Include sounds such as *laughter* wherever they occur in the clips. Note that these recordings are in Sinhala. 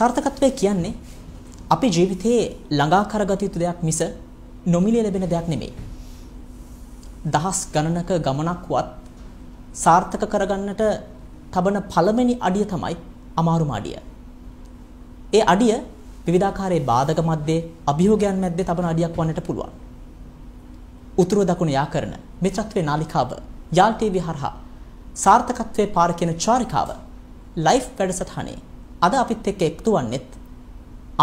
සාර්ථකත්වය කියන්නේ අපි ජීවිතයේ ළඟා කරගත යුතු දෙයක් මිස නොමිලේ ලැබෙන දෙයක් නෙමෙයි. දහස් ගණනක ගමනක්වත් සාර්ථක කරගන්නට තබන පළවෙනි අඩිය තමයි අමාරුම අඩිය. ඒ අඩිය විවිධාකාරයේ බාධක මැද්දේ අභියෝගයන් මැද්දේ තබන අඩියක් වන්නට පුළුවන්. උතුරු දකුණ යා කරන මිත්‍රත්වයේ නාලිකාව යාල් ටීවී හරහා සාර්ථකත්වයේ පාර කියන චාරිකාව ලයිෆ් වැඩසටහනේ අද අපිත් එක්ක එකතු වන්නෙත්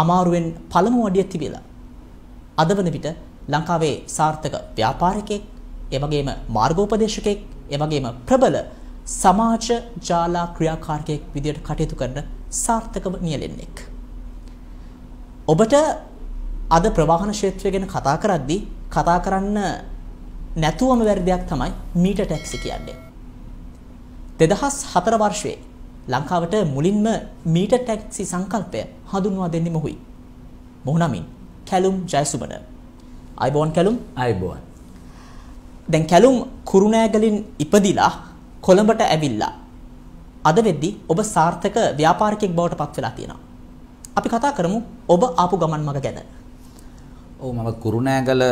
අමාරුවෙන් පළමු අඩිය තිබිලා. අද වන විට ලංකාවේ සාර්ථක ව්‍යාපාරිකයෙක්, ඒ වගේම මාර්ගෝපදේශකයෙක්, ඒ වගේම ප්‍රබල සමාජ ජාලා ක්‍රියාකාරකයෙක් විදියට කටයුතු කරන සාර්ථකව නියැලෙන්නෙක්. ඔබට අද ප්‍රවාහන ක්ෂේත්‍රය ගැන කතා කරද්දී කතා කරන්න නැතුවම වැරදයක් තමයි මීට ටැක්සි කියන්නේ. 2004 වර්ෂයේ ලංකාවට මුලින්ම මීටර් ටැක්සි සංකල්පය හඳුන්වා දෙන්නේ මොහුයි. මොහු නමින් කැලුම් ජයසුමන. අයිබෝන් කැලුම් අයිබෝන්. දැන් කැලුම් කුරුණෑගලින් ඉපදිලා කොළඹට ඇවිල්ලා. අද වෙද්දි ඔබ සාර්ථක ව්‍යාපාරිකයෙක් බවට පත් වෙලා තියෙනවා. අපි කතා කරමු ඔබ ආපු ගමන් මඟ ගැන. ඔව් මම කුරුණෑගල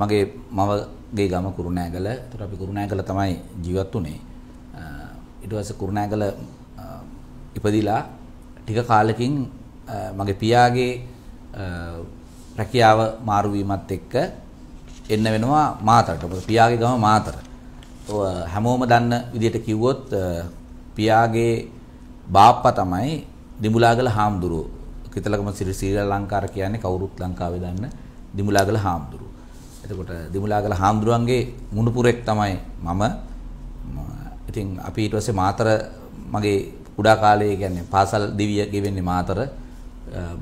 මගේ මවගේ ගම කුරුණෑගල. ඒතර අපි කුරුණෑගල තමයි ජීවත් වුනේ. ඊට පස්සේ කුරුණෑගල ඉපදිලා ටික කාලෙකින් මගේ පියාගේ රැකියාව මාරු වීමත් එක්ක එන්න වෙනවා මාතරට. මොකද පියාගේ ගම මාතර. හැමෝම දන්න විදිහට කිව්වොත් පියාගේ බාප්පා තමයි දිඹුලාගල හාමුදුරුවෝ. කිතලකම සිරි ශ්‍රී ලංකාර කියන්නේ කවුරුත් ලංකාවේ දන්න දිඹුලාගල හාමුදුරුවෝ. එතකොට දිඹුලාගල හාමුදුරුවන්ගේ මුණුපුරෙක් තමයි මම. ඉතින් අපි ඊට පස්සේ මාතර මගේ කුඩා කාලයේ කියන්නේ පාසල් දිවිය ගෙවෙන්නේ මාතර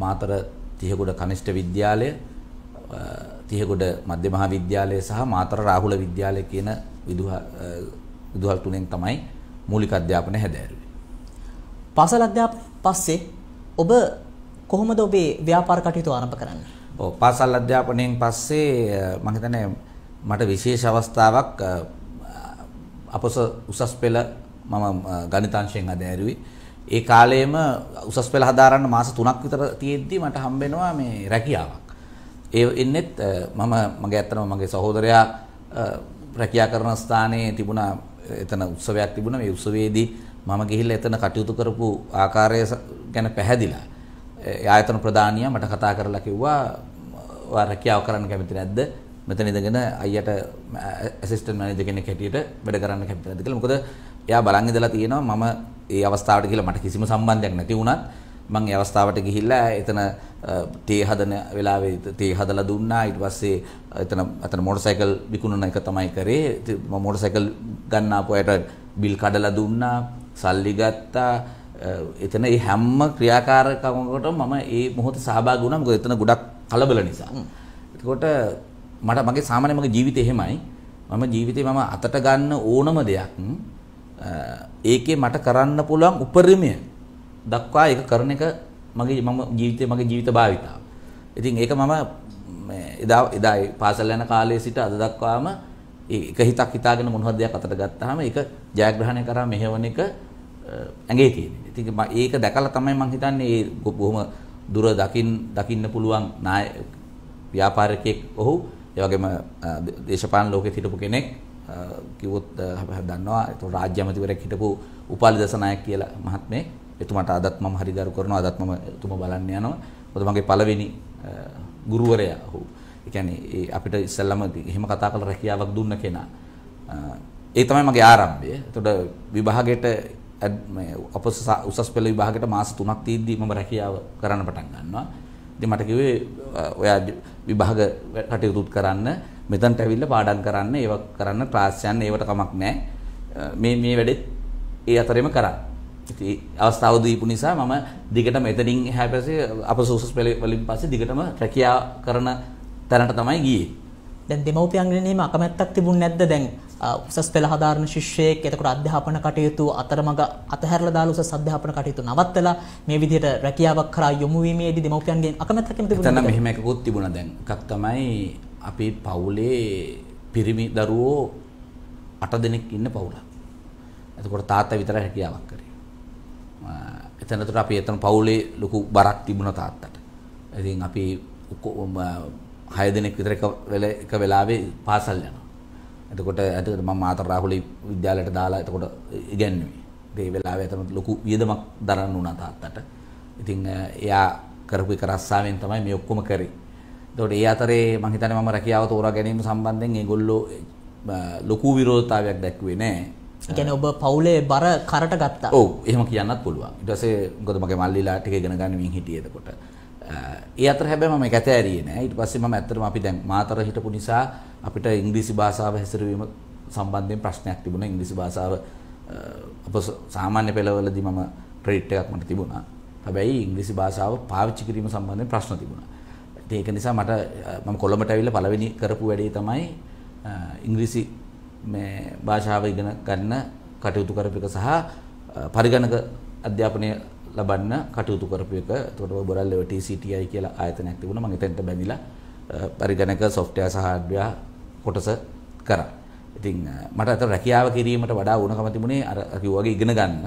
මාතර තිහගොඩ කනිෂ්ඨ විද්‍යාලය තිහගොඩ මධ්‍ය මහාවිද්‍යාලය සහ මාතර රාහුල විද්‍යාලය කියන විදුහල් තුනෙන් තමයි මූලික අධ්‍යාපනය හැදෑරුවේ. පාසල් අධ්‍යාපනය පස්සේ ඔබ කොහොමද ඔබේ ව්‍යාපාර කටයුතු ආරම්භ කරන්නේ? ඔව් පාසල් අධ්‍යාපනයෙන් පස්සේ මම හිතන්නේ මට විශේෂ අවස්ථාවක් අපොස උසස් පෙළ මම ගණිතාංශයෙන් අද ඇරුවේ. ඒ කාලේම උසස් පෙළ හදාරන්න මාස 3ක් විතර තියෙද්දි මට හම්බෙනවා මේ රැකියාවක්. ඒ එන්නෙත් මම මගේ අත්තම මගේ සහෝදරයා රැකියා කරන ස්ථානයේ තිබුණා එතන උත්සවයක් තිබුණා මේ උත්සවයේදී මම ගිහිල්ලා එතන කටයුතු කරපු ආකාරය ගැන පැහැදිලා ආයතන ප්‍රධානියා මට කතා කරලා කිව්වා ඔයා රැකියාව කරන්න කැමති නැද්ද මෙතන ඉඳගෙන අයියට ඇසිස්ටන්ට් මැනේජර් කෙනෙක් හැටියට වැඩ කරන්න කැමති නැද්ද කියලා මොකද එයා බලන් ඉඳලා තියෙනවා මම ඒ අවස්ථාවට ගිහලා මට කිසිම සම්බන්ධයක් නැති වුණත් මම ඒ අවස්ථාවට ගිහිල්ලා එතන තේ හදන වෙලාවේ තේ හදලා දුන්නා ඊට පස්සේ එතන අතන මොටරසයිකල් විකුණන එක තමයි කරේ මම මොටරසයිකල් ගන්න ආපුවයට බිල් කඩලා දුන්නා සල්ලි ගත්තා එතන මේ හැම ක්‍රියාකාරකමකටම මම ඒ මොහොත සහභාගී වුණා මොකද එතන ගොඩක් කලබල නිසා එතකොට මට මගේ සාමාන්‍ය මගේ ජීවිතේ එහෙමයි මම ජීවිතේ මම අතට ගන්න ඕනම දෙයක් ඒකේ මට කරන්න පුළුවන් උපරිමය දක්වා ඒක කරන එක මගේ මම ජීවිතේ මගේ ජීවිත භාවිතාව. ඉතින් ඒක මම එදා එදා පාසල් යන කාලයේ සිට අද දක්වාම එක හිතක් හිතාගෙන මොනවද දෙයක් අතට ගත්තාම ඒක ජයග්‍රහණය කරා මෙහෙවන එක ඇඟේ තියෙන. ඉතින් ඒක දැකලා තමයි මම හිතන්නේ මේ බොහොම දුර දකින් දකින්න පුළුවන් නාය ව්‍යාපාරිකයෙක් ඔහු ඒ වගේම දේශපාලන ලෝකේ හිටපු කෙනෙක් කිවොත් දන්නවා රාජ්‍යමතිවරක් හිටපු උපාලි දසනායක් කියලා මහත්මේ එතුමට අදත් මම හරිගරු කරනවා අදත් මම එතුම බලන්න යනවා මොකද මගේ පළවෙනි ගුරුවරයා ඔහු ඒ කියන්නේ අපිට ඉස්සෙල්ලම එහෙම කතා කරලා රැකියාවක් දුන්න කෙනා ඒ තමයි මගේ ආරම්භය එතකොට විභාගයට අප උසස් පෙළ විභාගයට මාස 3ක් තියද්දී මම රැකියාව කරන්න පටන් ගන්නවා ඉතින් මට කිව්වේ ඔයා විභාග කටයුතු කරන්න මෙතනට ඇවිල්ලා පාඩම් කරන්න, ඒව කරන්න, ක්ලාස් යන්න, ඒවට කමක් නැහැ. මේ මේ වැඩෙත් ඒ අතරෙම කරන්න. ඉතින් අවස්ථාව දීපු නිසා මම දිගටම එතනින් එහා පැසේ අපසෝසස් වලින් පස්සේ දිගටම රැකියා කරන තැනට තමයි ගියේ. දැන් දෙමව්පියන් ගැනීම අකමැත්තක් තිබුණ නැද්ද දැන් උසස් පෙළ හදාරන ශිෂ්‍යයෙක් එතකොට අධ්‍යාපන කටයුතු අතරමඟ අතහැරලා දාලා උසස් අධ්‍යාපන කටයුතු නවත්තලා මේ විදිහට රැකියාවක් කරා යොමු වීමේදී දෙමව්පියන්ගෙන් අකමැත්තක් තිබුණා. එතන මෙහෙම එකකුත් තිබුණා දැන්. එකක් තමයි අපේ පවුලේ පිරිමි දරුවෝ අට දෙනෙක් ඉන්න පවුලක්. එතකොට තාත්තා විතරයි හැකියාවක් කරේ. එතනතර අපි එතන පවුලේ ලොකු බරක් තිබුණා තාත්තට. ඉතින් අපි හය දෙනෙක් විතර එක වෙලාවේ පාසල් යනවා. එතකොට එතකොට මම මාතර රාහුලේ විද්‍යාලයට දාලා එතකොට ඉගැන්නුවේ. ඒ වෙලාවේ එතන ලොකු වියදමක් දරන්න වුණා තාත්තට. ඉතින් එයා කරපු එක රස්සාවෙන් තමයි මේ ඔක්කොම කරේ. එතකොට ඒ අතරේ මම හිතන්නේ මම රැකියාව තෝරා ගැනීම සම්බන්ධයෙන් ඒගොල්ලෝ ලොකු විරෝධතාවයක් දැක්ුවේ නැහැ. ඒ කියන්නේ ඔබ පවුලේ බර කරට ගත්තා. ඔව් එහෙම කියන්නත් පුළුවන්. ඊට පස්සේ මොකද මගේ මල්ලිලා ටික ඉගෙන ගන්න මින් හිටියේ එතකොට. ඒ අතර හැබැයි මම ඒක ඇතෑරියේ නෑ. ඊට පස්සේ මම ඇත්තටම අපි දැන් මාතර හිටපු නිසා අපිට ඉංග්‍රීසි භාෂාව හැසිරවීම සම්බන්ධයෙන් ප්‍රශ්නයක් තිබුණා. ඉංග්‍රීසි භාෂාව අප සාමාන්‍ය පෙළවලදී මම ට්‍රේඩ් එකක් මට තිබුණා. හැබැයි ඉංග්‍රීසි භාෂාව පාවිච්චි කිරීම සම්බන්ධයෙන් ප්‍රශ්න තිබුණා. ඒක නිසා මට මම කොළඹට ඇවිල්ලා පළවෙනි කරපු වැඩේ තමයි ඉංග්‍රීසි මේ භාෂාව ඉගෙන ගන්න කටයුතු කරපු එක සහ පරිගණක අධ්‍යාපනය ලබන්න කටයුතු කරපු එක. එතකොට ඔය බොරල් ලෙව TCTI කියලා ආයතනයක් තිබුණා. මම එතනට බැඳිලා පරිගණක software සහ hardware කොටස කරා. ඉතින් මට අත රැකියාව කිරීමට වඩා ඕනකම තිබුණේ අර කිව්වාගේ ඉගෙන ගන්න.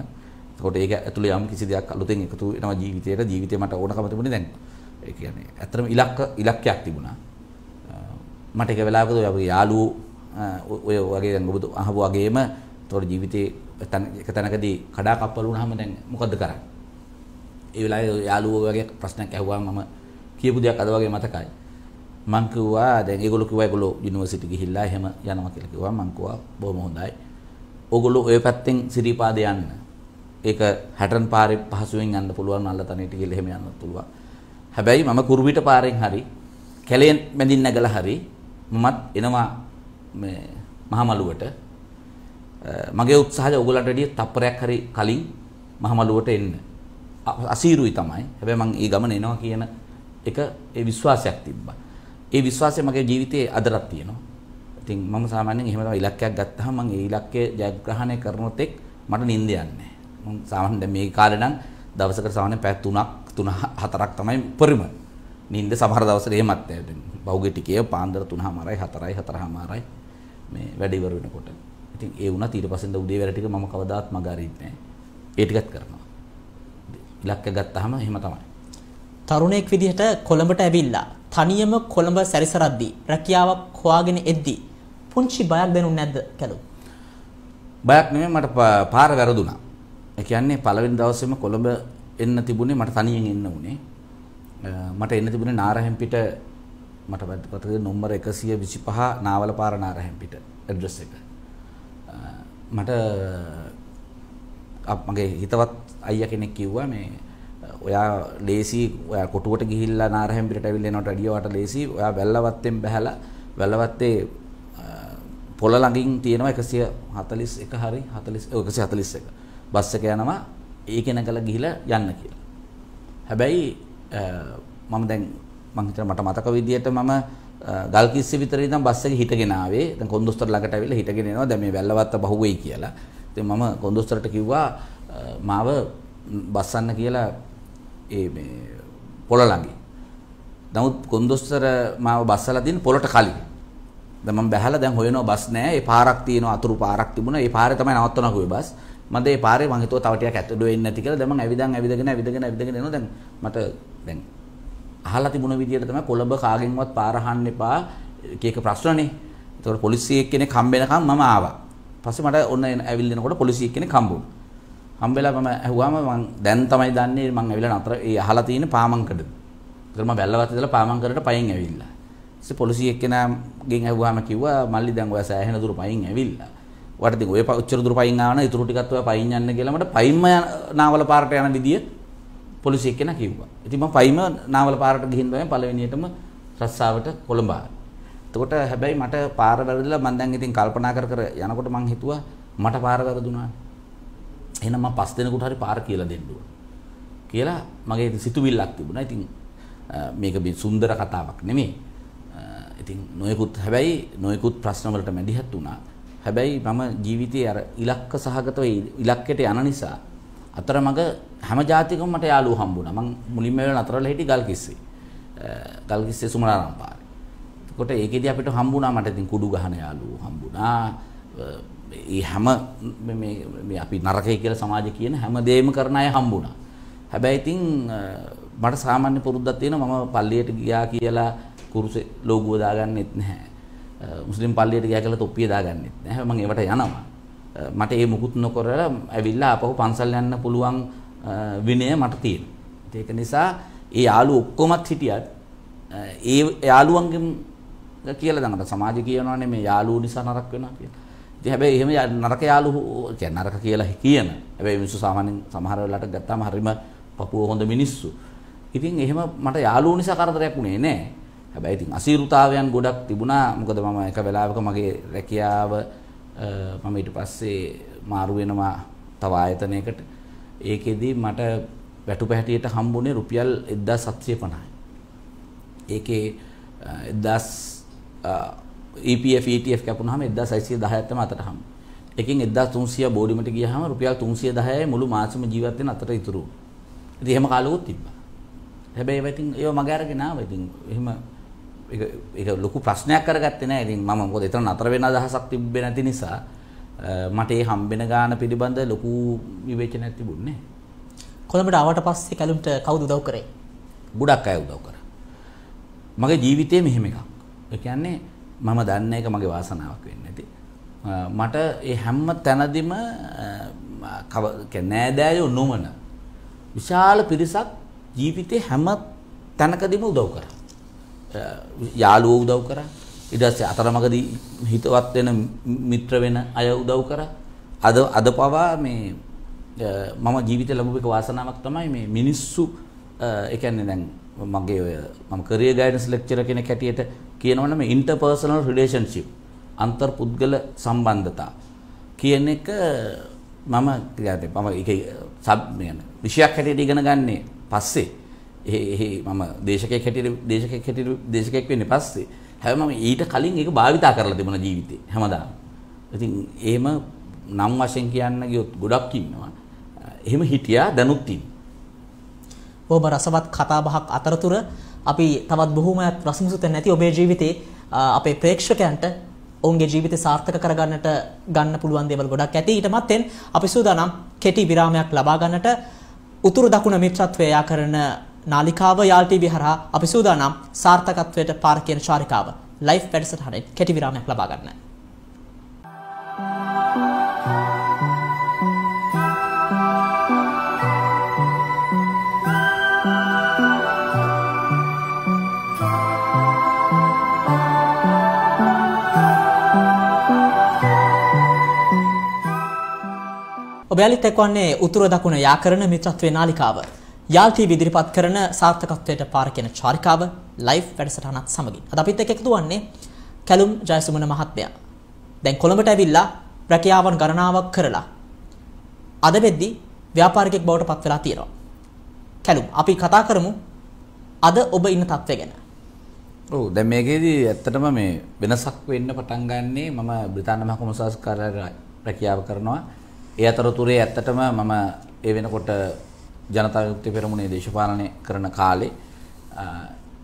එතකොට ඒක ඇතුළේ යම් කිසි දෙයක් අලුතෙන් එකතු වෙනවා ජීවිතේට. ජීවිතේ මට ඕනකම තිබුණේ දැන් ඒ කියන්නේ ඇත්තටම ඉලක්ක ඉලක්කයක් තිබුණා. මට එක වෙලාවකද ඔය අපේ යාළුවෝ ඔය වගේ දැන් ඔබ අහපු වගේම තොර ජීවිතේ එක තැනකදී කඩා කප්පල් වුණාම දැන් මොකද්ද කරන්නේ? ඒ වෙලාවේ යාළුවෝ වගේ ප්‍රශ්නයක් ඇහුවාම මම කියපු දෙයක් අද වගේ මතකයි. මං කිව්වා දැන් ඒගොල්ලෝ කිව්වා ඒගොල්ලෝ යුනිවර්සිටි ගිහිල්ලා එහෙම යනවා කියලා කිව්වා මං කිව්වා බොහොම හොඳයි. ඕගොල්ලෝ ওই පැත්තෙන් සිරිපාද යන්න. ඒක හැටන් පාරේ පහසුවෙන් යන්න පුළුවන් අල්ලතනෙට ගිහිල්ලා එහෙම යන්න පුළුවන්. හැබැයි මම කුරුවිට පාරෙන් හරි කැලෙන් මැදින් නැගලා හරි මමත් එනවා මේ මහමලුවට මගේ උත්සාහය ඔයගලන්ට වැඩිය තප්පරයක් හරි කලින් මහමලුවට එන්න. අසීරුයි තමයි. හැබැයි මම ඒ ගමන එනවා කියන එක ඒ විශ්වාසයක් තිබ්බා. ඒ විශ්වාසය මගේ ජීවිතයේ අදටත් තියෙනවා. ඉතින් මම සාමාන්‍යයෙන් එහෙම තමයි ඉලක්කයක් ගත්තාම මම ඒ ඉලක්කය ජයග්‍රහණය කරනොත් එක් මට නිින්ද යන්නේ නැහැ. මම සාමාන්‍යයෙන් මේ කාලේ නම් දවසකට සාමාන්‍යයෙන් පැය 3ක් තුන හතරක් තමයි උපරිම නිින්ද සමහර දවසට එහෙමත් බහුගේ ටිකේ පාන්දර 3:00මයි 4:00යි 4:00මයි මේ වැඩ ඉවර වෙනකොට. ඉතින් ඒ වුණත් ඊට පස්සේ උදේ වෙර ටික මම කවදාත් මග අරින්නේ නැහැ. ඒ ටිකත් කරනවා. ඉලක්ක ගත්තාම එහෙම තමයි. තරුණයෙක් විදිහට කොළඹට ඇවිල්ලා තනියම කොළඹ සැරිසරද්දී රැකියාවක් හොයාගෙන එද්දී පුංචි බයක් දැනුනේ නැද්ද කලු? බයක් නෙමෙයි මට පාර වැරදුනා. ඒ කියන්නේ පළවෙනි දවසේම කොළඹ එන්න තිබුණේ මට තනියෙන් එන්න උනේ. මට එන්න තිබුණේ නාරහැම්පිට මට පත්‍රයේ නොම්බර 125 නාවල පාර නාරහැම්පිට ඇඩ්‍රස් එක. මට මගේ හිතවත් අයියා කෙනෙක් කිව්වා මේ ඔයා ලේසි ඔයා කොටුවට ගිහිල්ලා නාරහැම්පිට ඇවිල්ලා එනවට වැඩිය වට ලේසි ඔයා වැල්ලවත්තෙන් බැහැලා වැල්ලවත්තේ පොළ ළඟින් තියෙනවා 141 හරි 40 141 බස් එක යනවා ඒ කෙන කළ ගිහිලා යන්න කියලා. හැබැයි මම දැන් මං හිතන මට මතක විදියට මම ගල්කිස්සේ විතර ඉඳන් බස් එකේ හිටගෙන ආවේ. දැන් කොන්දොස්තර ළඟට ඇවිල්ලා හිටගෙන එනවා. දැන් මේ වැල්ලවත්ත බහුවෙයි කියලා. ඉතින් මම කොන්දොස්තරට කිව්වා මාව බස්සන්න කියලා ඒ මේ පොළ ළඟේ. නමුත් කොන්දොස්තර මාව බස්සලා දින් පොළට කලින්. දැන් මම බැහැලා දැන් හොයනවා බස් නෑ. ඒ පාරක් තියෙනවා අතුරු පාරක් තිබුණා. ඒ පාරේ තමයි නවත්තනවා කිව්වේ බස්. මම ඒ පාරේ මං හිතුවා තව ටිකක් ඇතුළු වෙන්නේ නැති කියලා. දැන් මං ඇවිදන් ඇවිදගෙන ඇවිදගෙන ඇවිදගෙන එනවා. දැන් මට දැන් අහලා තිබුණ විදියට තමයි කොළඹ කාගෙන්වත් පාර අහන්න එපා කීක ප්‍රශ්නනේ. ඒතකොට පොලිසිය කෙනෙක් හම්බ වෙනකම් මම ආවා. පස්සේ මට ඔන්න ඇවිල්ලා එනකොට පොලිසිය කෙනෙක් හම්බුණා. හම්බෙලා මම ඇහුවාම මං දැන් තමයි දන්නේ මං ඇවිල්ලා නතර ඒ අහලා තියෙන පාමංකඩ. ඒතකොට මම බැලවත් ඉඳලා පාමංකඩට පයින් ඇවිල්ලා. ඉතින් පොලිසිය එක්කෙනාගෙන් ඇහුවාම කිව්වා මල්ලි දැන් ඔයා සෑහෙන දුර පයින් ඇවිල්ලා. වට ඉතින් ඔය ඔච්චර දුර පයින් ආවන ඉතුරු ටිකත් ඔය පයින් යන්න කියලා මට පයින්ම නාවල පාරට යන විදිය පොලිසිය එක්කෙනා කිව්වා. ඉතින් මම පයින්ම නාවල පාරට ගිහින් තමයි පළවෙනියටම රස්සාවට කොළඹ ආවේ. එතකොට හැබැයි මට පාර වැරදිලා මම දැන් ඉතින් කල්පනා කර කර යනකොට මං හිතුවා මට පාර වැරදුනා. එහෙනම් මම පස් දිනකට හරි පාර කියලා දෙන්න කියලා මගේ සිතුවිල්ලක් තිබුණා. ඉතින් මේක මේ සුන්දර කතාවක් නෙමෙයි. ඉතින් නොයෙකුත් හැබැයි නොයෙකුත් ප්‍රශ්න වලට මැදිහත් වුණා. හැබැයි මම ජීවිතයේ අර ඉලක්ක සහගතව ඉලක්කයට යන නිසා අතරමඟ හැම જાතිකම මට යාළුවෝ හම්බුණා. මං මුලින්ම වෙලා නතරලා හිටි ගල්කිස්සේ. ගල්කිස්සේ සුමනාරාම පාරේ. එතකොට ඒකෙදී අපිට හම්බුණා මට ඉතින් කුඩු ගහන යාළුවෝ හම්බුණා. ඒ හැම මේ මේ අපි නරකය කියලා සමාජය කියන හැම දෙයක්ම කරන අය හම්බුණා. හැබැයි ඉතින් මට සාමාන්‍ය පුරුද්දක් තියෙනවා මම පල්ලියට ගියා කියලා කුරුසේ ලෝගුව දාගන්නෙත් නැහැ. මුස්ලිම් පල්ලියට ගියා කියලා තොප්පිය දාගන්නෙත් නැහැ. මම ඒවට යනවා. මට ඒ මුකුත් නොකරලා ඇවිල්ලා ආපහු පන්සල් යන්න පුළුවන් විනය මට තියෙනවා. ඒක නිසා ඒ යාළුවෝ ඔක්කොමත් හිටියත් ඒ යාළුවන්ගෙන් කියලා දඟට සමාජය කියනවානේ මේ යාළුවෝ නිසා නරක වෙනවා කියලා. ඉතින් හැබැයි එහෙම නරක යාළුවෝ කියන්නේ නරක කියලා කියන. හැබැයි මිනිස්සු සාමාන්‍යයෙන් සමහර වෙලාවට ගත්තාම හරීම පපුව හොඳ මිනිස්සු. ඉතින් එහෙම මට යාළුවෝ නිසා කරදරයක් උනේ නැහැ. හැබැයි ඉතින් අසීරුතාවයන් ගොඩක් තිබුණා. මොකද මම එක වෙලාවක මගේ රැකියාව මම ඊට පස්සේ මාරු වෙනවා තව ආයතනයකට. ඒකෙදි මට වැටුපැහැටියට හම්බුනේ රුපියල් 1750යි. ඒකේ 1000 EPF ETF කැපුණාම 1610ක් තමයි අතට හම්බුනේ. එකෙන් 1300 බෝඩිමට ගියහම රුපියල් 310යි මුළු මාසෙම ජීවත් වෙන අතට ඉතුරු වුණා. ඉතින් එහෙම කාලෙකුත් තිබ්බා. හැබැයි ඒවා ඉතින් ඒවා මගේ අරගෙන ආවා. ඉතින් එහෙම ඒක ලොකු ප්‍රශ්නයක් කරගත්තේ නෑ. ඉතින් මම මොකද එතන නතර වෙන අදහසක් තිබ්බේ නැති නිසා මට ඒ හම්බෙන ගාන පිළිබඳ ලොකු විවේචනයක් තිබුණේ කොළඹට ආවට පස්සේ කැලුම්ට කවුද උදව් කරේ? ගොඩක් අය උදව් කරා. මගේ ජීවිතේ මෙහෙම එකක්. ඒ කියන්නේ මම දන්නේ ඒක මගේ වාසනාවක් වෙන්නේ නැති. මට ඒ හැම තැනදීම කව නෑදෑයෝ නොමන විශාල පිරිසක් ජීවිතේ හැම තැනකදීම උදව් කරා. යාළුවෝ උදව් කරා. ඊට පස්සේ අතරමඟදී හිතවත් වෙන මිත්‍ර වෙන අය උදව් කරා. අද අද පවා මේ මම ජීවිතේ ලැබුව එක වාසනාවක් තමයි මේ මිනිස්සු ඒ කියන්නේ දැන් මගේ ඔය මම කරියර් ගයිඩන්ස් ලෙක්චර් කෙනෙක් හැටියට කියනවනම් මේ ඉන්ටර්පර්සනල් රිලේෂන්ෂිප් අන්තර් පුද්ගල සම්බන්ධතා කියන එක මම කියන්නේ මම ඒක සබ් විෂයක් හැටියට ඉගෙන ගන්නේ පස්සේ ඒ මම දේශකයෙක් හැටියට දේශකයෙක් හැටියට දේශකයෙක් වෙන්න පස්සේ හැබැයි මම ඊට කලින් ඒක භාවිතා කරලා තිබුණා ජීවිතේ හැමදාම. ඉතින් එහෙම නම් වශයෙන් කියන්න ගියොත් ගොඩක් ඉන්නවා. එහෙම හිටියා දැනුත් ඉන්න. ඔබ රසවත් කතා බහක් අතරතුර අපි තවත් බොහෝමයක් රසමුසුත නැති ඔබේ ජීවිතේ අපේ ප්‍රේක්ෂකයන්ට ඔවුන්ගේ ජීවිත සාර්ථක කරගන්නට ගන්න පුළුවන් දේවල් ගොඩක් ඇති. ඊට මත්තෙන් අපි සූදානම් කෙටි විරාමයක් ලබා ගන්නට උතුරු දකුණ මිත්‍රත්වය යා කරන නාලිකාව යාල් ටීවී හරහා අපි සූදානම් සාර්ථකත්වයට පාර කියන චාරිකාව ලයිෆ් වැඩසටහනෙන් කෙටි විරාමයක් ලබා ගන්න. ඔබ ඇලිත් එක්වන්නේ උතුර දකුණ යාකරන මිත්‍රත්වේ නාලිකාව. යාල්ටී විදිරිපත් කරන සාර්ථකත්වයට පාර කියන චාරිකාව ලයිව් වැඩසටහනත් සමගින්. අද අපිත් එක්ක එකතු වන්නේ කැලුම් ජයසුමන මහත්මයා. දැන් කොළඹට ඇවිල්ලා රැකියාවන් ගණනාවක් කරලා අද වෙද්දි ව්‍යාපාරිකයෙක් බවට පත් වෙලා තියෙනවා. කැලුම් අපි කතා කරමු අද ඔබ ඉන්න තත්ත්වය ගැන. ඔව් දැන් මේකේදී ඇත්තටම මේ වෙනසක් වෙන්න පටන් ගන්නේ මම බ්‍රිතාන්‍ය මහ කොමසාස් කාර්යාලය රැකියාව කරනවා. ඒ අතරතුරේ ඇත්තටම මම ඒ වෙනකොට ජනතා විමුක්ති පෙරමුණේ දේශපාලනය කරන කාලේ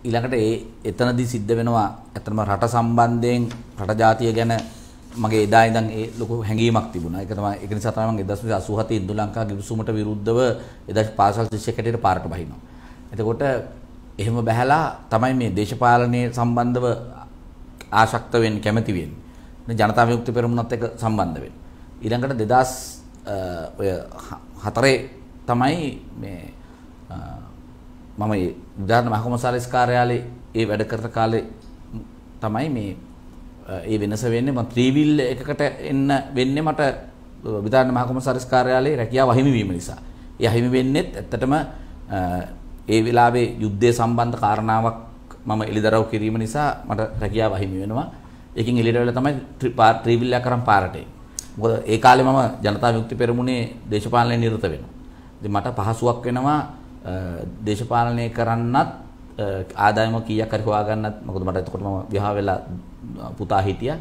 ඊළඟට ඒ එතනදී සිද්ධ වෙනවා ඇත්තම රට සම්බන්ධයෙන් රට ජාතිය ගැන මගේ එදා ඉඳන් ඒ ලොකු හැඟීමක් තිබුණා. ඒක තමයි ඒක නිසා තමයි මම 1987 ඉන්දු ලංකා ගිවිසුමට විරුද්ධව එදා පාසල් ශිෂ්‍යකැටියට පාරට බහිනවා. එතකොට එහෙම බැහැලා තමයි මේ දේශපාලනයේ සම්බන්ධව ආශක්ත වෙන්න කැමති වෙන්නේ. ජනතා විමුක්ති පෙරමුණත් එක්ක සම්බන්ධ වෙන්න. ඊළඟට 2000 ඔය හතරේ තමයි මේ මම විධාන මහකුම සාරිස් කාර්යාලේ ඒ වැඩ කරන කාලේ තමයි මේ ඒ වෙනස වෙන්නේ මම ත්‍රිවිල් එකකට එන්න වෙන්නේ මට විධාන මහකුම සාරිස් කාර්යාලේ රැකියාව අහිමි වීම නිසා. ඒ අහිමි වෙන්නේත් ඇත්තටම ඒ වෙලාවේ යුද්ධය සම්බන්ධ කාරණාවක් මම එළිදරව් කිරීම නිසා මට රැකියාව අහිමි වෙනවා. ඒකෙන් එළියට වෙලා තමයි ත්‍රිවිල් එක කරන් පාරට එන්නේ. මොකද ඒ කාලේ මම ජනතා විමුක්ති පෙරමුණේ දේශපාලනයේ නිරත වෙනවා. මට පහසුවක් වෙනවා දේශපාලනය කරන්නත් ආදායම කීයක් හරි හොයාගන්නත් මොකද මට එතකොට මම විවාහ වෙලා පුතා හිටියා.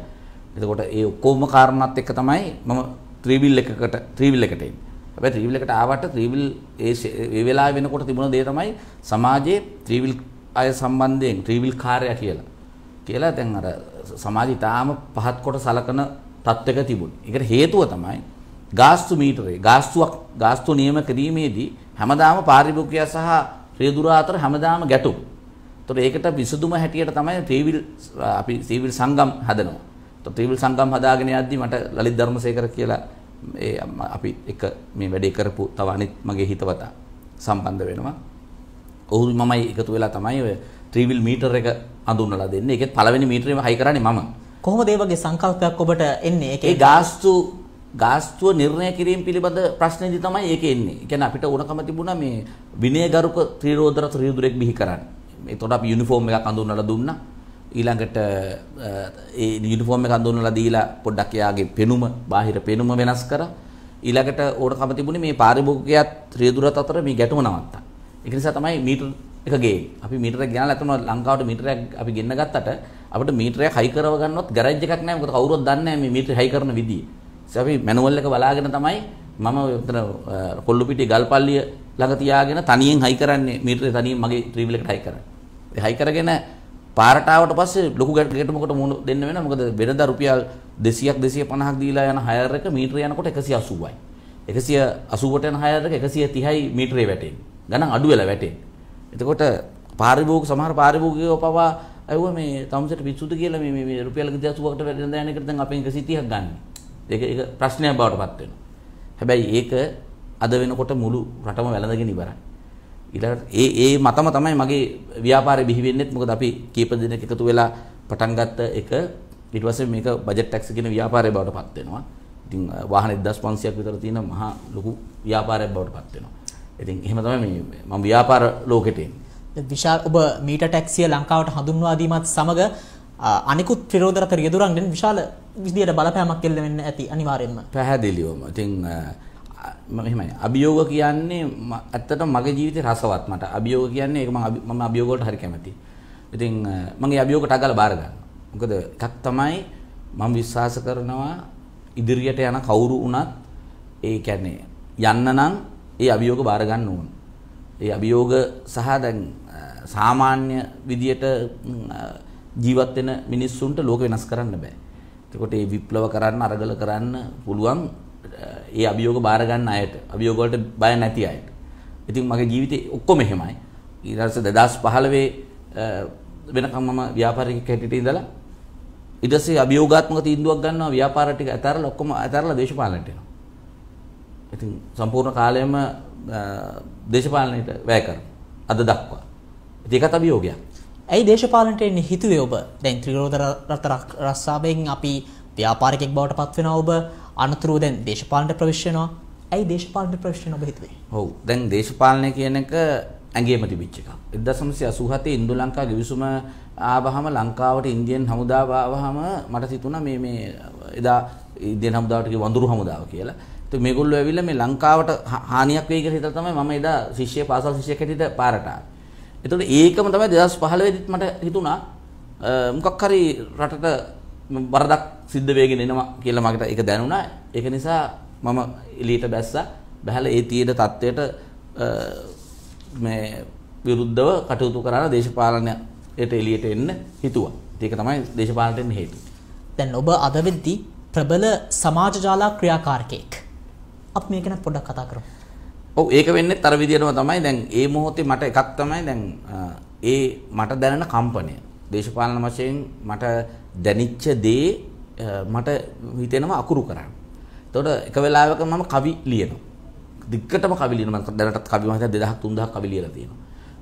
එතකොට ඒ ඔක්කොම කාරණාත් එක්ක තමයි මම ත්‍රිවිල් එකකට ත්‍රිවිල් එකට එන්නේ. හැබැයි ත්‍රිවිල් එකට ආවට ත්‍රිවිල් ඒ ඒ වෙලාව වෙනකොට තිබුණ දේ තමයි සමාජයේ ත්‍රිවිල් අය සම්බන්ධයෙන් ත්‍රිවිල් කාර්යය කියලා. කියලා දැන් අර සමාජය ඊටාම පහත් කොට සලකන තත්ත්වයක තිබුණේ. ඒකට හේතුව තමයි ගාස්තු මීටරේ ගාස්තුවක් ගාස්තු නියම කිරීමේදී හැමදාම පාරිභෝගිකයා සහ රියදුරා අතර හැමදාම ගැටුම්. ඒතොර ඒකට විසඳුම හැටියට තමයි ත්‍රිවිල් අපි ත්‍රිවිල් සංගම් හදනවා. ඒතොර ත්‍රිවිල් සංගම් හදාගෙන යද්දී මට ලලිත් ධර්මසේකර කියලා ඒ අපි එක මේ වැඩේ කරපු තව අනිත් මගේ හිතවතා සම්බන්ධ වෙනවා. ඔහු මමයි එකතු වෙලා තමයි ඔය ත්‍රිවිල් මීටර එක අඳුන්වලා දෙන්නේ. ඒකෙත් පළවෙනි මීටරේම හයි කරන්නේ මම. කොහොමද ඒ වගේ සංකල්පයක් ඔබට එන්නේ? ඒකේ ගාස්තු ගාස්තුව නිර්ණය කිරීම පිළිබඳ ප්‍රශ්නේදී තමයි ඒක එන්නේ. ඒ කියන්නේ අපිට ඕනකම තිබුණා මේ විනයගරුක ත්‍රිරෝදරත් රියුදුරෙක් බිහි කරන්න. එතකොට අපි යුනිෆෝම් එකක් අඳුනලා දුන්නා. ඊළඟට ඒ යුනිෆෝම් එක අඳුනලා දීලා පොඩ්ඩක් එයාගේ පෙනුම, බාහිර පෙනුම වෙනස් කරා. ඊළඟට ඕනකම තිබුණේ මේ පාරිභෝගිකයත් රියදුරත් අතර මේ ගැටුම නවත්තා. ඒක නිසා තමයි මීටර් එක ගේම්. අපි මීටරයක් ගෙනලා අතන ලංකාවට මීටරයක් අපි ගෙන්න ගත්තට අපිට මීටරයක් හයි කරව ගන්නවත් ගෑරේජ් එකක් නැහැ. මොකද කවුරුවත් දන්නේ නැහැ මේ මීටර හයි කරන විදිය. අපි මැනුවල් එක බලාගෙන තමයි මම උතන කොල්ලුපිටිය ගල්පල්ලිය ළඟ තියාගෙන තනියෙන් හයි කරන්නේ මීටරේ තනියෙන් මගේ ට්‍රීවිල් එකට හයි කරන්නේ. ඒ හයි කරගෙන පාරට ආවට පස්සේ ලොකු ගැටමකට මුණ දෙන්න වෙනවා. මොකද වෙනදා රුපියල් 200ක් 250ක් දීලා යන හයර් එක මීටරේ යනකොට 180යි. 180ට යන හයර් එක 130යි මීටරේ වැටෙන්නේ. ගණන් අඩු වෙලා වැටෙන්නේ. එතකොට පාරිභෝගික සමහර පාරිභෝගිකයෝ පවා අයුව මේ තමුසට පිස්සුද කියලා මේ මේ රුපියල් 280කට වැටෙන දෑනකට දැන් අපෙන් 130ක් ගන්නවා. ඒක ඒක ප්‍රශ්නයක් බවට පත් වෙනවා. හැබැයි ඒක අද වෙනකොට මුළු රටම වැළඳගෙන ඉවරයි. ඊළඟට ඒ ඒ මතම තමයි මගේ ව්‍යාපාරේ බිහි වෙන්නේත් මොකද අපි කීප දෙනෙක් එකතු වෙලා පටන් ගත්ත එක ඊට පස්සේ මේක බජට් ටැක්ස් කියන ව්‍යාපාරය බවට පත් වෙනවා. ඉතින් වාහන 1500ක් විතර තියෙන මහා ලොකු ව්‍යාපාරයක් බවට පත් වෙනවා. ඉතින් එහෙම තමයි මේ මම ව්‍යාපාර ලෝකෙට එන්නේ. විශාල් ඔබ මීට ටැක්සිය ලංකාවට හඳුන්වා දීමත් සමග අනිකුත් ප්‍රරෝධරතර යෙදුරන්ගෙන් විශාල විදියට බලපෑමක් එල්ල වෙන්න ඇති අනිවාර්යෙන්ම. පැහැදිලිවම. ඉතින් එහෙමයි. අභියෝග කියන්නේ ඇත්තටම මගේ ජීවිතේ රසවත් මට. අභියෝග කියන්නේ ඒක මම මම අභියෝග වලට හරි කැමතියි. ඉතින් මම ඒ අභියෝග ටගල බාර ගන්නවා. මොකද එකක් තමයි මම විශ්වාස කරනවා ඉදිරියට යන කවුරු වුණත් ඒ කියන්නේ යන්න නම් ඒ අභියෝග බාර ගන්න ඕන. ඒ අභියෝග සහ දැන් සාමාන්‍ය විදියට ජීවත් වෙන මිනිස්සුන්ට ලෝක වෙනස් කරන්න බෑ. එතකොට මේ විප්ලව කරන්න අරගල කරන්න පුළුවන් ඒ අභියෝග බාර ගන්න අයට, අභියෝග වලට බය නැති අයට. ඉතින් මගේ ජීවිතේ ඔක්කොම එහෙමයි. ඊට පස්සේ 2015 වෙනකම් මම ව්‍යාපාරිකයෙක් හැටියට ඉඳලා ඊට පස්සේ අභියෝගාත්මක තීන්දුවක් ගන්නවා ව්‍යාපාර ටික අතහැරලා ඔක්කොම අතහැරලා දේශපාලනට එනවා. ඉතින් සම්පූර්ණ කාලයම දේශපාලනයට වැය කරනවා. අද දක්වා. ඒකත් අභියෝගයක්. ඇයි දේශපාලට එන්නේ හිතුවේ ඔබ දැන් ත්‍රිරෝධ රස්සාාවෙන් අපි ව්‍යාපාරිකෙක් බවට පත්වෙන ඔබ අනතුරුව දැන් දේශපාලට ප්‍රවිශ්නවා ඇයි දේශපාලට ප්‍රශ්න ඔබ හිතුවේ හෝ දැන් දේශපාලනය කියන එක ඇගේම තිබිච්ච එකක්. 1987 ඉන්දු ලංකා ගිවිසුම ආවහම ලංකාවට ඉන්දියන් හමුදාව ආවහම මට හිතුණා මේ මේ එදා ඉන්දියන් හමුදාවට කිය වඳුරු හමුදාව කියලා. ඉතින් මේගොල්ලෝ ඇවිල්ලා මේ ලංකාවට හානියක් වෙයි කියලා හිතලා තමයි මම එදා ශිෂ්‍ය පාසල් ශිෂ්‍යයෙක් හැටියට පාරට ආවේ. එතකොට ඒකම තමයි 2015 දිත් මට හිතුණා මොකක් හරි රටට වරදක් සිද්ධ වෙගෙන එනවා කියලා මකට ඒක දැනුණා. ඒක නිසා මම එළියට බැස්සා. බහලා ඒ තියෙන தത്വයට මේ විරුද්ධව කටයුතු කරන දේශපාලනයට එළියට එන්න හිතුවා. ඒක තමයි දේශපාලනට එන්න හේතුව. දැන් ඔබ අද වෙද්දී ප්‍රබල සමාජ ජාලා ක්‍රියාකාරකෙක්. අපි මේක ගැන පොඩ්ඩක් කතා කරමු. ඔව් ඒක වෙන්නේ අර විදියටම තමයි දැන් ඒ මොහොතේ මට එකක් තමයි දැන් ඒ මට දැනෙන කම්පනය දේශපාලන වශයෙන් මට දැනිච්ච දේ මට හිතෙනවා අකුරු කරන්න. එතකොට එක වෙලාවක මම කවි ලියනවා. දිග්ගටම කවි ලියනවා. මම දැනටත් කවි මම හිතන 2000 3000 කවි ලියලා තියෙනවා.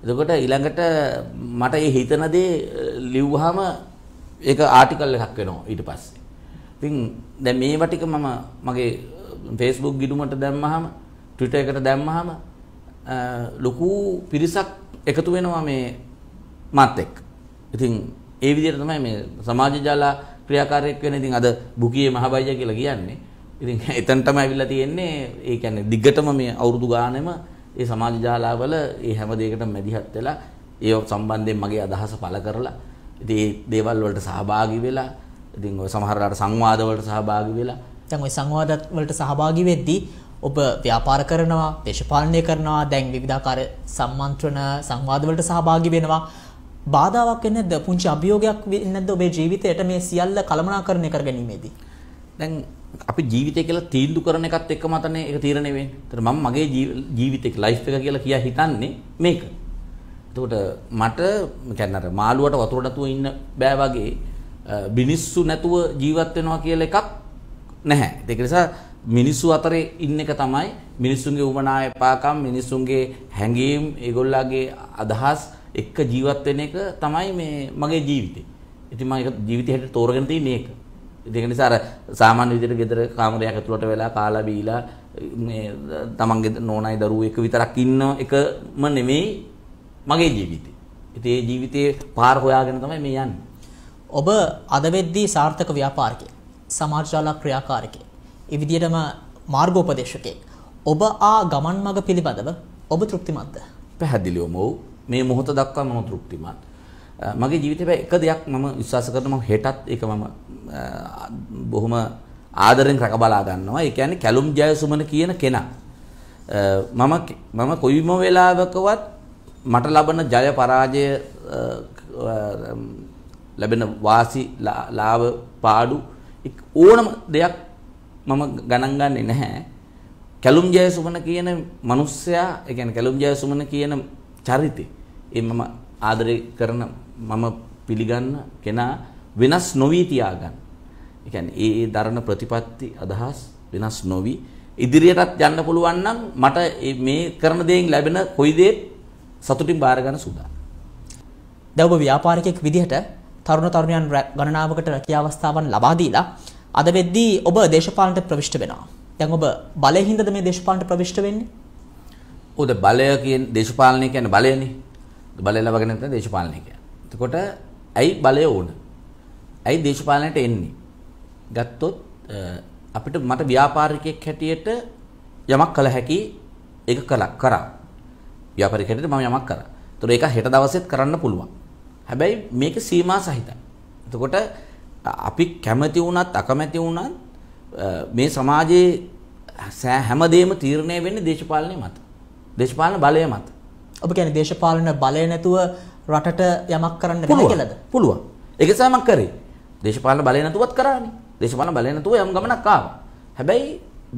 එතකොට ඊළඟට මට ඒ හිතන දේ ලිව්වහම ඒක ආටිකල් එකක් වෙනවා ඊට පස්සේ. ඉතින් දැන් මේවා ටික මම මගේ Facebook ගිණුමට දැම්මහම ට්විටර් එකට දැම්මහම ලොකු පිරිසක් එකතු වෙනවා මේ මාත් එක්ක. ඉතින් ඒ විදිහට තමයි මේ සමාජ ජාල ක්‍රියාකාරයක් වෙන ඉතින් අද බුකියේ මහබයිජ කියලා කියන්නේ. ඉතින් *laughs* එතන තමයි අවිල්ලා තියෙන්නේ. ඒ කියන්නේ දිගටම මේ අවුරුදු ගානෙම ඒ සමාජ ජාලාවල ඒ හැම දෙයකටම මැදිහත් වෙලා ඒ සම්බන්ධයෙන් මගේ අදහස පළ කරලා ඉතින් ඒ දේවල් වලට සහභාගී වෙලා ඉතින් ඔය සමහරලාට සංවාද වලට සහභාගී වෙලා දැන් ඔය සංවාද වලට සහභාගී වෙද්දී ඔබ ව්‍යාපාර කරනවා දේශපාලනය කරනවා දැන් විවිධාකාර සම්මන්ත්‍රණ සංවාදවලට සහභාගි වෙනවා බාධාවක් වෙන්නේ නැද්ද පුංචි අභියෝගයක් වෙන්නේ නැද්ද ඔබේ ජීවිතයට මේ සියල්ල කළමනාකරණය කරගැනීමේදී දැන් අපි ජීවිතය කියලා තීන්දුව කරන එකත් එක්කම අතනේ ඒක තීරණය වෙන්නේ. ඒතර මම මගේ ජීවිතේ ලයිෆ් එක කියලා කියා හිතන්නේ මේක. එතකොට මට කියන්නේ අර මාළුවට වතුර නැතුව ඉන්න බෑ වගේ බිනිස්සු නැතුව ජීවත් වෙනවා කියලා එකක් නැහැ. ඒක නිසා මිනිස්සු අතරේ ඉන්න එක තමයි මිනිස්සුන්ගේ උමනා එපාකම් මිනිස්සුන්ගේ හැඟීම් ඒගොල්ලන්ගේ අදහස් එක්ක ජීවත් වෙන එක තමයි මේ මගේ ජීවිතේ. ඉතින් මම ඒක ජීවිතේ හැටියට තෝරගෙන තින්නේ ඒක. ඒක නිසා අර සාමාන්‍ය විදිහට ගෙදර කාමරයක් ඇතුළට වෙලා කාලා බීලා මේ තමන්ගේ නෝනායි දරුවෝ එක විතරක් ඉන්න එකම නෙමෙයි මගේ ජීවිතේ. ඉතින් ඒ ජීවිතේ පාර හොයාගෙන තමයි මේ යන්නේ. ඔබ අද වෙද්දී සාර්ථක ව්‍යාපාරිකයෙක්, සමාජ ජාල ක්‍රියාකාරිකයෙක්, ඒ විදිහටම මාර්ගෝපදේශකයෙක්. ඔබ ආ ගමන් මඟ පිළිබඳව ඔබ තෘප්තිමත්ද? පැහැදිලිවම ඔව්. මේ මොහොත දක්වා මම තෘප්තිමත්. මගේ ජීවිතේ එක දෙයක් මම විශ්වාස කරනවා හෙටත් ඒක මම බොහොම ආදරෙන් රක බලා ගන්නවා. ඒ කියන්නේ කැලුම් ජයසුමන කියන කෙනා. මම මම කොයිම වෙලාවකවත් මට ලබන ජය පරාජය ලැබෙන වාසි ලාභ පාඩු ඕනම දෙයක් මම ගණන් ගන්නේ නැහැ. කැලුම් ජයසුමන කියන මිනිස්සයා, ඒ කියන්නේ කැලුම් ජයසුමන කියන චරිතේ ඒ මම ආදරය කරන මම පිළිගන්න කෙනා වෙනස් නොවී තියාගන්න. ඒ කියන්නේ ඒ ඒ දරණ ප්‍රතිපත්ති අදහස් වෙනස් නොවි ඉදිරියටත් යන්න පුළුවන් නම් මට මේ කරන දේෙන් ලැබෙන කොයි දේ සතුටින් බාර ගන්න සූදානම්. දැන් ඔබ ව්‍යාපාරිකයෙක් විදිහට තරුණ තරුණියන් ගණනාවකට රැකියා අවස්ථාවන් ලබා දීලා අද වෙද්දී ඔබ දේශපාලනට ප්‍රවිෂ්ඨ වෙනවා. දැන් ඔබ බලයෙන් හින්දාද මේ දේශපාලනට ප්‍රවිෂ්ඨ වෙන්නේ? ඔද බලය කියන දේශපාලනය කියන්නේ බලයනේ. බලය ලබගෙන නැත්නම් දේශපාලනය කියන්නේ. එතකොට ඇයි බලය ඕන? ඇයි දේශපාලනයට එන්නේ? ගත්තොත් අපිට මට ව්‍යාපාරිකයෙක් හැටියට යමක් කළ හැකි ඒක කළා කරා. ව්‍යාපාරික හැටියට මම යමක් කරා. ඒතකොට ඒක හෙට දවසෙත් කරන්න පුළුවන්. හැබැයි මේක සීමා සහිතයි. එතකොට අපි කැමති වුණත් අකමැති වුණත් මේ සමාජයේ සෑ හැමදේම තීරණය වෙන්නේ දේශපාලනය මත. දේශපාලන බලය මත. ඔබ කියන්නේ දේශපාලන බලය නැතුව රටට යමක් කරන්න බෑ කියලාද? පුළුවන්. ඒක තමයි මම කරේ. දේශපාලන බලය නැතුවත් කරානේ. දේශපාලන බලය නැතුව යම් ගමනක් ආවා. හැබැයි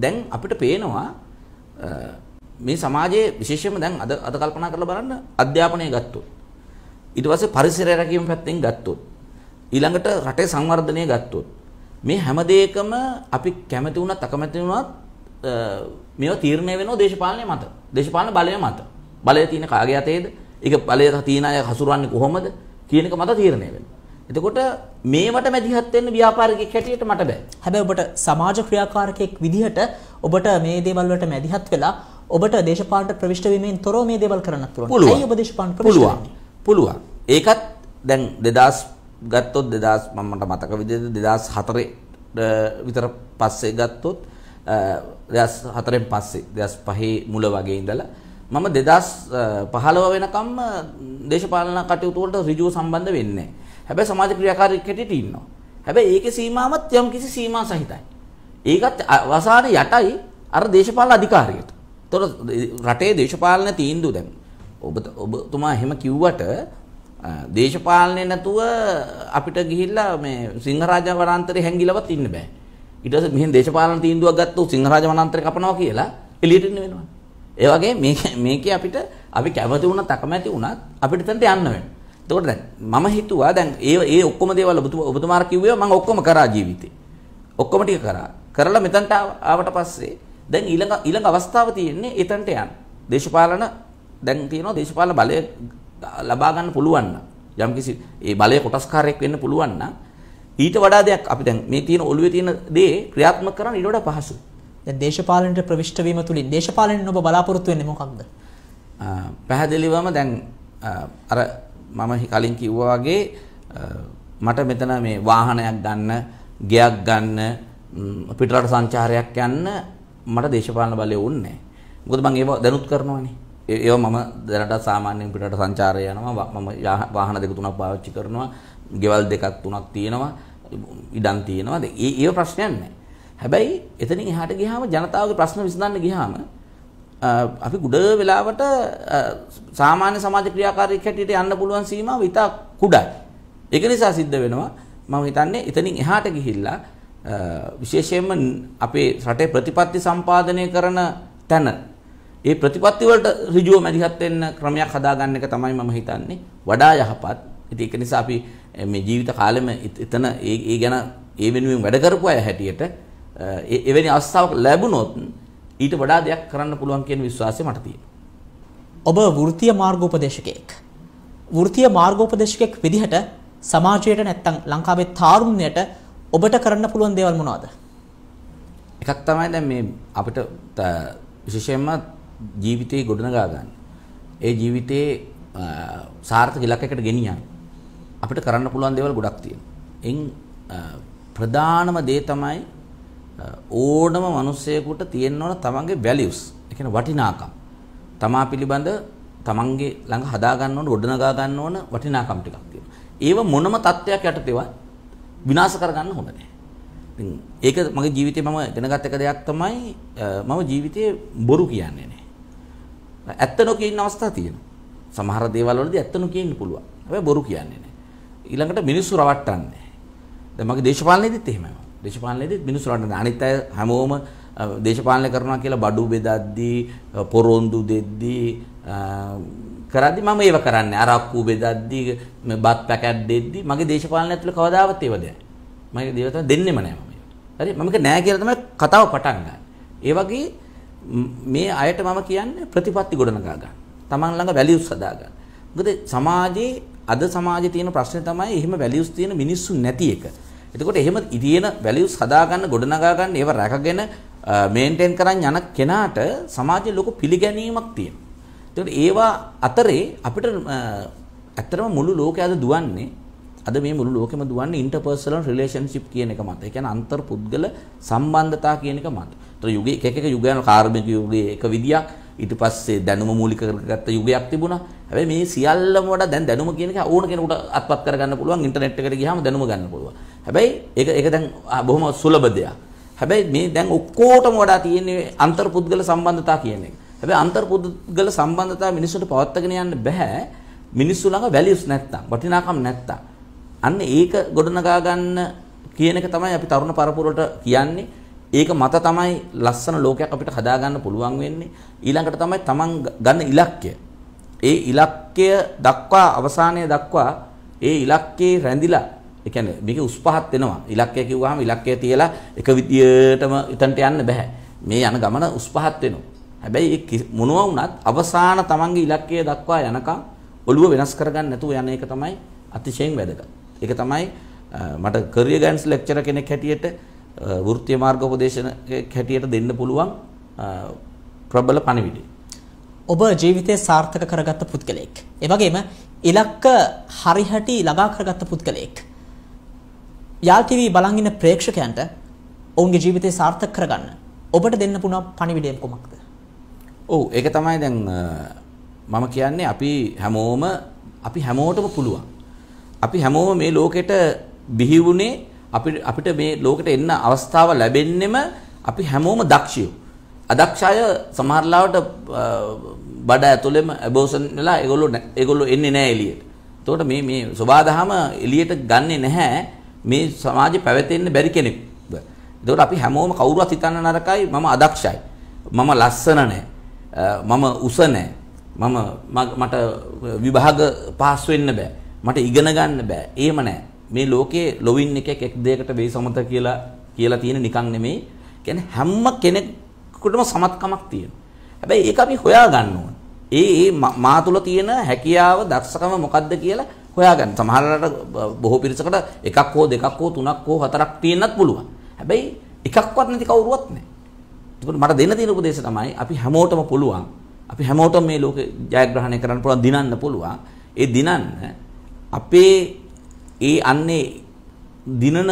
දැන් අපිට පේනවා මේ සමාජයේ විශේෂයෙන්ම දැන් අද අද කල්පනා කරලා බලන්න අධ්‍යාපනය ගත්තොත් ඊට පස්සේ පරිසරය රැකීම පැත්තෙන් ගත්තොත් ඊළඟට රටේ සංවර්ධනය ගත්තොත් මේ හැම දෙයකම අපි කැමති වුණත් අකමැති වුණත් මේවා තීරණය වෙනවා දේශපාලනය මත. දේශපාලන බලය මත. බලය තියෙන කාගේ අතේද? ඒක බලය තියෙන අය හසුරන්නේ කොහොමද? කියන එක මත තීරණය වෙනවා. එතකොට මේවට මැදිහත් වෙන්න ව්‍යාපාරිකයෙක් හැටියට මට බෑ. හැබැයි ඔබට සමාජ ක්‍රියාකාරකයෙක් විදිහට ඔබට මේ දේවල් වලට මැදිහත් වෙලා ඔබට දේශපාලනට ප්‍රවිෂ්ඨ වීමෙන් තොරව මේ දේවල් කරන්න පුළුවන්. ඇයි ඔබ දේශපාලන ප්‍රවිෂ්ඨ වෙන්නේ? පුළුවන්. පුළුවන්. ඒකත් දැන් 2000 ගත්තොත් 2000 මම මට මතක විදිහට 2004 විතර පස්සේ ගත්තොත් 2004න් පස්සේ 2005 මුල වගේ ඉඳලා මම 2015 වෙනකම්ම දේශපාලන කටයුතු වලට ඍජුව සම්බන්ධ වෙන්නේ නැහැ. හැබැයි සමාජ ක්‍රියාකාරී කැටියට ඉන්නවා. හැබැයි ඒකේ සීමාවත් යම්කිසි සීමා සහිතයි. ඒකත් අවසාන යටයි අර දේශපාලන අධිකාරියට. ඒතකොට රටේ දේශපාලන තීන්දුව දැන් ඔබ ඔබතුමා එහෙම කිව්වට දේශපාලනේ නැතුව අපිට ගිහිල්ලා මේ සිංහරාජ වනාන්තරේ හැංගිලවත් ඉන්න බෑ. ඊට පස්සේ මෙහෙන් දේශපාලන තීන්දුවක් ගත්තොත් සිංහරාජ වනාන්තරේ කපනවා කියලා එළියට ඉන්න වෙනවා. ඒ වගේ මේකේ අපිට අපි කැමති වුණත් අකමැති වුණත් අපිට තනට යන්න වෙනවා. එතකොට දැන් මම හිතුවා දැන් ඒ ඒ ඔක්කොම දේවල් ඔබතුමාර කිව්වේ මම ඔක්කොම කරා ජීවිතේ. ඔක්කොම ටික කරා. කරලා මෙතනට ආවට පස්සේ දැන් ඊළඟ ඊළඟ අවස්ථාව තියෙන්නේ එතනට යන්න. දේශපාලන දැන් තියෙනවා දේශපාලන බලය ලබා ගන්න පුළුවන් නම් යම්කිසි ඒ බලයේ කොටස්කාරයක් වෙන්න පුළුවන් නම් ඊට වඩා දෙයක් අපි දැන් මේ තියෙන ඔළුවේ තියෙන දේ ක්‍රියාත්මක කරන්න ඊට වඩා පහසුයි. දැන් දේශපාලනයට ප්‍රවිෂ්ඨ වීම තුලින් දේශපාලනයෙන් ඔබ බලාපොරොත්තු වෙන්නේ මොකක්ද? පැහැදිලිවම දැන් අර මම කලින් කිව්වා වගේ මට මෙතන මේ වාහනයක් ගන්න, ගෙයක් ගන්න, පිටරට සංචාරයක් යන්න මට දේශපාලන බලය ඕනේ නැහැ. මොකද මම ඒව දැනුත් කරනවානේ. ඒව මම දැනට සාමාන්‍යයෙන් පිටට සංචාරය යනවා මම වාහන දෙක තුනක් පාවිච්චි කරනවා ගෙවල් දෙකක් තුනක් තියෙනවා ඉඩම් තියෙනවා ඒ ඒව ප්‍රශ්නයක් නැහැ හැබැයි එතනින් එහාට ගියාම ජනතාවගේ ප්‍රශ්න විසඳන්න ගියාම අපි ගොඩ වෙලාවට සාමාන්‍ය සමාජ ක්‍රියාකාරී හැටියට යන්න පුළුවන් සීමාව ඉතා කුඩයි ඒක නිසා සිද්ධ වෙනවා මම හිතන්නේ එතනින් එහාට ගිහිල්ලා විශේෂයෙන්ම අපේ රටේ ප්‍රතිපත්ති සම්පාදනය කරන තැන ඒ ප්‍රතිපත්ති වලට ඍජුව මැදිහත් වෙන්න ක්‍රමයක් හදාගන්න එක තමයි මම හිතන්නේ වඩා යහපත්. ඉතින් ඒක නිසා අපි මේ ජීවිත කාලෙම එතන ඒ ගැන ඒ වෙනුවෙන් වැඩ කරපු අය හැටියට එවැනි අවස්ථාවක් ලැබුණොත් ඊට වඩා දෙයක් කරන්න පුළුවන් කියන විශ්වාසය මට තියෙනවා. ඔබ වෘත්තීය මාර්ගෝපදේශකයෙක්. වෘත්තීය මාර්ගෝපදේශකයෙක් විදිහට සමාජයට නැත්තම් ලංකාවේ තාරුණ්‍යයට ඔබට කරන්න පුළුවන් දේවල් මොනවද? එකක් තමයි දැන් මේ අපිට විශේෂයෙන්ම ජීවිතේ ගොඩනගා ගන්න. ඒ ජීවිතේ සාර්ථක ඉලක්කයකට ගෙනියන්න අපිට කරන්න පුළුවන් දේවල් ගොඩක් තියෙනවා. එන් ප්‍රධානම දේ තමයි ඕනම මිනිස්සෙකුට තියෙන්න ඕන තමන්ගේ වැලියුස්. ඒ කියන්නේ වටිනාකම්. තමා පිළිබඳ තමන්ගේ ළඟ හදා ගන්න ඕන, ගොඩනගා ගන්න ඕන වටිනාකම් ටිකක් තියෙනවා. ඒව මොනම தත්වයක් යටතේවත් විනාශ කරගන්න හොඳ නැහැ. ඒක මගේ ජීවිතේ මම දැනගත් එක දෙයක් තමයි මම ජීවිතේ බොරු කියන්නේ ඇත්ත නොකිය ඉන්න අවස්ථා තියෙනවා. සමහර දේවල් වලදී ඇත්ත නොකියන්න පුළුවන්. හැබැයි බොරු කියන්නේ නැහැ. ඊළඟට මිනිස්සු රවට්ටන්නේ. දැන් මගේ දේශපාලනයේදීත් එහෙමයි. දේශපාලනයේදීත් මිනිස්සු රවට්ටන්නේ. අනිත් අය හැමෝම දේශපාලනය කරනවා කියලා බඩු බෙදද්දී, පොරොන්දු දෙද්දී කරද්දී මම ඒව කරන්නේ. අරක්කු බෙදද්දී, බත් පැකට් දෙද්දී මගේ දේශපාලනය ඇතුළේ කවදාවත් ඒව දෙන්නේ නැහැ. මගේ දේවල් දෙන්නෙම නැහැ මම. හරි මම ඒක නෑ කියලා තමයි කතාව පටන් ගන්නේ. ඒ වගේ මේ අයට මම කියන්නේ ප්‍රතිපත්ති ගොඩනගා ගන්න. Taman ළඟ වැලියුස් හදා ගන්න. මොකද සමාජයේ අද සමාජයේ තියෙන ප්‍රශ්නේ තමයි එහෙම වැලියුස් තියෙන මිනිස්සු නැති එක. එතකොට එහෙම ඉදින වැලියුස් හදා ගන්න ගොඩනගා ගන්න ඒව රැකගෙන මේන්ටේන් කරන් යන කෙනාට සමාජයේ ලොකු පිළිගැනීමක් තියෙනවා. ඒවා අතරේ අපිට ඇත්තටම මුළු ලෝකය අද දුවන්නේ අද මේ මුළු ලෝකෙම දුවන්නේ ඉන්ටර්පර්සනල් රිලේෂන්ෂිප් කියන එක මත. ඒ කියන්නේ අන්තර් පුද්ගල සම්බන්ධතා කියන එක මත. ඒතර යුගයේ එක එක යුගයන් කාර්මික යුගයේ එක විදියක් ඊට පස්සේ දැනුම මූලික කරගත්ත යුගයක් තිබුණා. හැබැයි මේ සියල්ලම වඩා දැන් දැනුම කියන එක ඕන කෙනෙකුට අත්පත් කරගන්න පුළුවන් ඉන්ටර්නෙට් එකට ගියාම දැනුම ගන්න පුළුවන්. හැබැයි ඒක ඒක දැන් බොහොම සුලභ දෙයක්. හැබැයි මේ දැන් ඔක්කොටම වඩා තියෙන්නේ අන්තර් පුද්ගල සම්බන්ධතා කියන එක. හැබැයි අන්තර් පුද්ගල සම්බන්ධතා මිනිස්සුන්ට පවත්වාගෙන යන්න බෑ. මිනිස්සු ළඟ වැලියුස් නැත්තම්, වටිනාකම් නැත්තම්. අන්න ඒක ගොඩනගා ගන්න කියන එක තමයි අපි තරුණ පරපුරට කියන්නේ. ඒක මත තමයි ලස්සන ලෝකයක් අපිට හදා ගන්න පුළුවන් වෙන්නේ. ඊළඟට තමයි Taman ගන්න ඉලක්කය. ඒ ඉලක්කය දක්වා අවසානය දක්වා ඒ ඉලක්කේ රැඳිලා ඒ කියන්නේ මේක උස් පහත් වෙනවා. ඉලක්කය කිව්වහම ඉලක්කය තියලා එක විදියටම එතනට යන්න බෑ. මේ යන ගමන උස් පහත් වෙනවා. හැබැයි ඒ මොනවා වුණත් අවසාන Tamanගේ ඉලක්කය දක්වා යනකම් ඔළුව වෙනස් කරගන්න නැතුව යන එක තමයි අතිශයින් වැදගත්. ඒක තමයි මට කරිය ගෑන්ස් ලෙක්චර කෙනෙක් හැටියට වෘත්තිය මාර්ග උපදේශකෙක් හැටියට දෙන්න පුළුවන් ප්‍රබල පණිවිඩය. ඔබ ජීවිතය සාර්ථක කරගත්ත පුද්ගලයෙක්. ඒ වගේම ඉලක්ක හරිහැටි ළඟා කරගත්ත පුද්ගලයෙක්. යාල් TV බලන් ඉන්න ප්‍රේක්ෂකයන්ට ඔවුන්ගේ ජීවිතය සාර්ථක කරගන්න ඔබට දෙන්න පුළුවන් පණිවිඩය කොමක්ද? ඔව් ඒක තමයි දැන් මම කියන්නේ අපි හැමෝම අපි හැමෝටම පුළුවන්. අපි හැමෝම මේ ලෝකෙට බිහි වුණේ අපිට අපිට මේ ලෝකෙට එන්න අවස්ථාව ලැබෙන්නෙම අපි හැමෝම දක්ෂයෝ. අදක්ෂය සමහරලාවට බඩ ඇතුළෙම ඇබෝසන් වෙලා ඒගොල්ලෝ ඒගොල්ලෝ එන්නේ නැහැ එළියට. එතකොට මේ මේ සබාදහම එළියට ගන්නෙ නැහැ මේ සමාජේ පැවැතෙන්න බැරි කෙනෙක්. එතකොට අපි හැමෝම කවුරුවත් හිතන්න නරකයි මම අදක්ෂයි. මම ලස්සන මම උස මම මට විභාග පාස් වෙන්න බෑ. මට ඉගෙන ගන්න බෑ. එහෙම නෑ. මේ ලෝකයේ ලොවින් එකක් එක් දෙයකට වෙයි සමත කියලා කියලා තියෙන නිකන් නෙමෙයි. කියන්නේ හැම කෙනෙකුටම සමත්කමක් තියෙනවා. හැබැයි ඒක අපි හොයා ගන්න ඕන. ඒ ඒ මා තුල තියෙන හැකියාව, දක්ෂකම මොකද්ද කියලා හොයා ගන්න. සමහරවිට බොහෝ පිරිසකට එකක් හෝ දෙකක් හෝ තුනක් හෝ හතරක් තියෙන්නත් පුළුවන්. හැබැයි එකක්වත් නැති කවුරුවත් නැහැ. ඒකට මට දෙන්න තියෙන උපදේශය තමයි අපි හැමෝටම පුළුවන්. අපි හැමෝටම මේ ලෝකේ ජයග්‍රහණය කරන්න පුළුවන් දිනන්න පුළුවන්. ඒ දිනන්න අපේ ඒ අන්නේ දිනන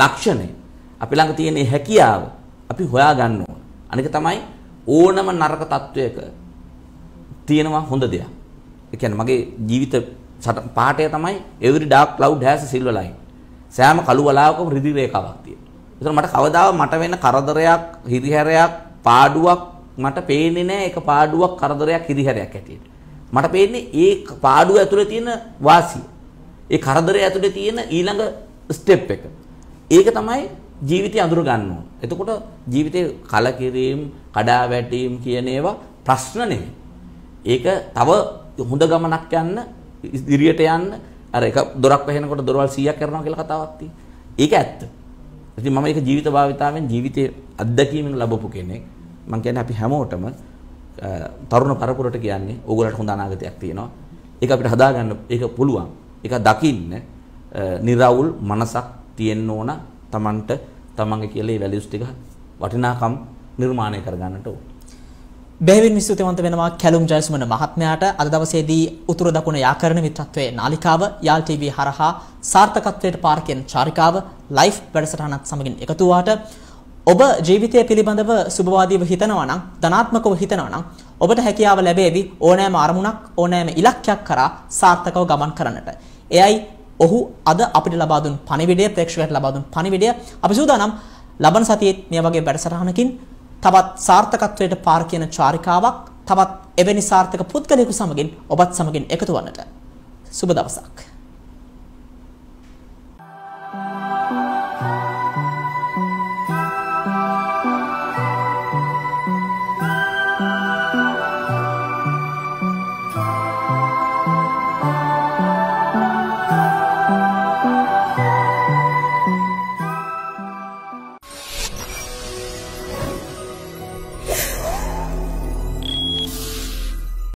ලක්ෂණය අපි ළඟ තියෙන හැකියාව අපි හොයා ගන්න ඕන. අනික තමයි ඕනම නරක තත්වයක තියෙනවා හොඳ දෙයක්. ඒ කියන්නේ මගේ ජීවිත පාඩය තමයි every dark cloud has a silver line. සෑම කළු වලාවකම රිදි රේඛාවක් තියෙනවා. ඒතර මට කවදාවත් මට වෙන කරදරයක්, හිරිහැරයක්, පාඩුවක් මට පේන්නේ නැහැ. ඒක පාඩුවක්, කරදරයක්, හිරිහැරයක් ඇටියෙට. මට පේන්නේ ඒ පාඩුව ඇතුලේ තියෙන වාසිය. ඒ කරදරය ඇතුලේ තියෙන ඊළඟ ස්ටෙප් එක. ඒක තමයි ජීවිතය අඳුර ගන්න ඕන. එතකොට ජීවිතේ කලකිරීම, කඩාවැටීම් කියන ඒවා ප්‍රශ්න නෙමෙයි. ඒක තව හොඳ ගමනක් යන්න ඉදිරියට යන්න අර එක දොරක් වැහෙනකොට දොරවල් 100ක් කරනවා කියලා කතාවක් ඒක ඇත්ත. ඉතින් මම ඒක ජීවිත භාවිතාවෙන් ජීවිතයේ අත්දැකීමෙන් ලැබපු කෙනෙක්. මම කියන්නේ අපි හැමෝටම තරුණ පරපුරට කියන්නේ ඕගොල්ලන්ට හොඳ අනාගතයක් තියෙනවා. ඒක අපිට හදාගන්න ඒක පුළුවන්. ඒක දකින්න निराවුල් මනසක් තියෙන්න ඕන Tamanට Tamanගේ කියලා මේ වැලියුස් ටික වටිනාකම් නිර්මාණය කරගන්නට ඕන. බැවින් විශ්තුතිවන්ත වෙනවා කැලුම් ජයසුමන මහත්මයාට අද දවසේදී උතුර දකුණ යාකරණ මිත්‍රත්වයේ නාලිකාව යාල් TV හරහා සාර්ථකත්වයට පාරකෙන් චාරිකාව ලයිව් වැඩසටහනත් සමගින් එකතු වුණාට ඔබ ජීවිතය පිළිබඳව සුභවාදීව හිතනවා නම් ධනාත්මකව හිතනවා නම් ඔබට හැකියාව ලැබේවි ඕනෑම අරමුණක් ඕනෑම ඉලක්කයක් කරා සාර්ථකව ගමන් කරන්නට. එයයි ඔහු අද අපිට ලබා දුන් පණිවිඩය ප්‍රේක්ෂකයට ලබා දුන් පණිවිඩය අපි සූදානම් ලබන සතියේත් මේ වගේ වැඩසටහනකින් තවත් සාර්ථකත්වයට පාර කියන චාරිකාවක් තවත් එවැනි සාර්ථක පුද්ගලයෙකු සමගින් ඔබත් සමගින් එකතු වන්නට. සුබ දවසක්.